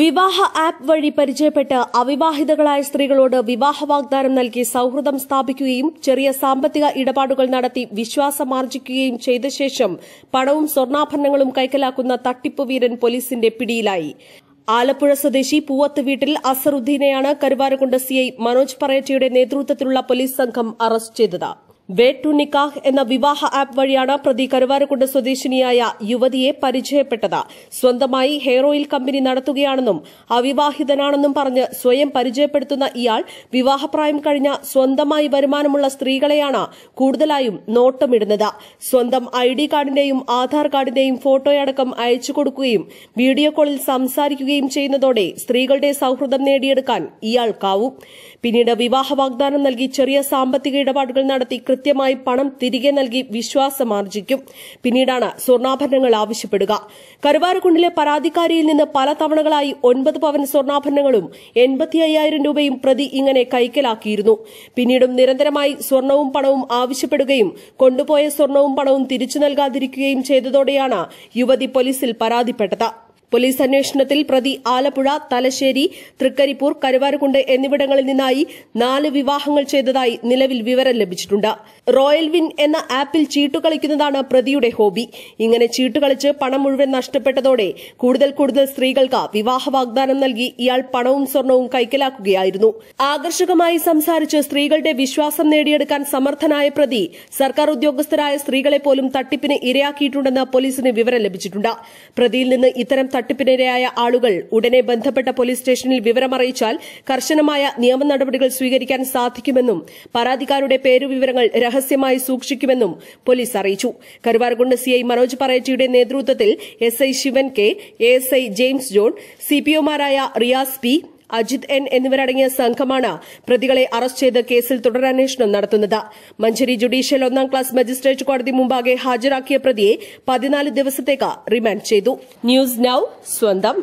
വിവാഹ ആപ്പ് വഴി പരിചയപ്പെട്ട് അവിവാഹിതകളായ സ്ത്രീകളോട് വിവാഹ വാഗ്ദാനം നൽകി സൌഹൃദം സ്ഥാപിക്കുകയും ചെറിയ സാമ്പത്തിക ഇടപാടുകൾ നടത്തി വിശ്വാസമാർജിക്കുകയും ചെയ്ത ശേഷം പണവും സ്വർണ്ണാഭരണങ്ങളും കൈക്കലാക്കുന്ന തട്ടിപ്പ് വീരൻ പോലീസിന്റെ പിടിയിലായി ആലപ്പുഴ സ്വദേശി പൂവത്ത് വീട്ടിൽ അസറുദ്ദീനെയാണ് കരുവാരക്കുണ്ട് സിഐ മനോജ് പറയറ്റയുടെ നേതൃത്വത്തിലുള്ള പോലീസ് സംഘം അറസ്റ്റ് ചെയ്തത് വേ ടു നിക്കാഹ് എന്ന വിവാഹ ആപ്പ് വഴിയാണ് പ്രതി കരുവാരക്കുണ്ട് സ്വദേശിനിയായ യുവതിയെ പരിചയപ്പെട്ടത് സ്വന്തമായി ഹെയർ ഓയിൽ കമ്പനി നടത്തുകയാണെന്നും അവിവാഹിതനാണെന്നും പറഞ്ഞ് സ്വയം പരിചയപ്പെടുത്തുന്ന ഇയാൾ വിവാഹപ്രായം കഴിഞ്ഞ സ്വന്തമായി വരുമാനമുള്ള സ്ത്രീകളെയാണ് കൂടുതലായും നോട്ടമിടുന്നത് സ്വന്തം ഐ ഡി കാർഡിന്റെയും ആധാർ കാർഡിന്റെയും ഫോട്ടോയടക്കം അയച്ചു കൊടുക്കുകയും വീഡിയോ കോളിൽ സംസാരിക്കുകയും ചെയ്യുന്നതോടെ സ്ത്രീകളുടെ സൌഹൃദം നേടിയെടുക്കാൻ ഇയാൾക്കാവും പിന്നീട് വിവാഹ വാഗ്ദാനം നൽകി ചെറിയ സാമ്പത്തിക ഇടപാടുകൾ നടത്തി കൃത്യമായി പണം തിരികെ നൽകി വിശ്വാസമാർജിക്കും പിന്നീടാണ് സ്വർണ്ണാഭരണങ്ങൾ ആവശ്യപ്പെടുക കരുവാരക്കുണ്ടിലെ പരാതിക്കാരിയിൽ നിന്ന് പല തവണകളായി ഒൻപത് പവൻ സ്വർണ്ണാഭരണങ്ങളും എൺപത്തി അയ്യായിരം രൂപയും പ്രതി ഇങ്ങനെ കൈക്കലാക്കിയിരുന്നു പിന്നീടും നിരന്തരമായി സ്വർണവും പണവും ആവശ്യപ്പെടുകയും കൊണ്ടുപോയ സ്വർണവും പണവും തിരിച്ചു നൽകാതിരിക്കുകയും ചെയ്തതോടെയാണ് യുവതി പോലീസിൽ പരാതിപ്പെട്ടത് പോലീസ് അന്വേഷണത്തിൽ പ്രതി ആലപ്പുഴ തലശ്ശേരി തൃക്കരിപ്പൂർ കരുവാരക്കുണ്ട് എന്നിവിടങ്ങളിൽ നിന്നായി നാല് വിവാഹങ്ങൾ ചെയ്തതായി നിലവിൽ വിവരം ലഭിച്ചിട്ടുണ്ട് റോയൽ വിൻ എന്ന ആപ്പിൽ ചീട്ടു കളിക്കുന്നതാണ് പ്രതിയുടെ ഹോബി ഇങ്ങനെ ചീട്ടു കളിച്ച് പണം മുഴുവൻ നഷ്ടപ്പെട്ടതോടെ കൂടുതൽ കൂടുതൽ സ്ത്രീകൾക്ക് വിവാഹ വാഗ്ദാനം നൽകി ഇയാൾ പണവും സ്വർണവും കൈക്കലാക്കുകയായിരുന്നു ആകർഷകമായി സംസാരിച്ച് സ്ത്രീകളുടെ വിശ്വാസം നേടിയെടുക്കാൻ സമർത്ഥനായ പ്രതി സർക്കാർ ഉദ്യോഗസ്ഥരായ സ്ത്രീകളെ പോലും തട്ടിപ്പിന് ഇരയാക്കിയിട്ടുണ്ടെന്ന് പോലീസിന് വിവരം ലഭിച്ചിട്ടുണ്ട് പ്രതിയിൽ നിന്ന് ഇത്തരം തട്ടിപ്പിനിരയായ ആളുകൾ ഉടനെ ബന്ധപ്പെട്ട പോലീസ് സ്റ്റേഷനിൽ വിവരമറിയിച്ചാൽ കർശനമായ നിയമ നടപടികൾ സ്വീകരിക്കാൻ സാധിക്കുമെന്നും പരാതിക്കാരുടെ പേരുവിവരങ്ങൾ രഹസ്യമായി സൂക്ഷിക്കുമെന്നും പോലീസ് അറിയിച്ചു കരുവാർകുണ്ട് സിഐ മനോജ് പറയറ്റിയുടെ നേതൃത്വത്തിൽ SI Shivan K ASI James John സിപിഒമാരായ റിയാസ് പി അജിത് എൻ എന്നിവരടങ്ങിയ സംഘമാണ് പ്രതികളെ അറസ്റ്റ് ചെയ്ത് കേസിൽ തുടരന്വേഷണം നടത്തുന്നത് മഞ്ചേരി ജുഡീഷ്യൽ ഒന്നാം ക്ലാസ് മജിസ്ട്രേറ്റ് കോടതി മുമ്പാകെ ഹാജരാക്കിയ പ്രതിയെ പതിനാല് ദിവസത്തേക്ക് റിമാൻഡ് ചെയ്തു ന്യൂസ് നൌ സ്വന്തം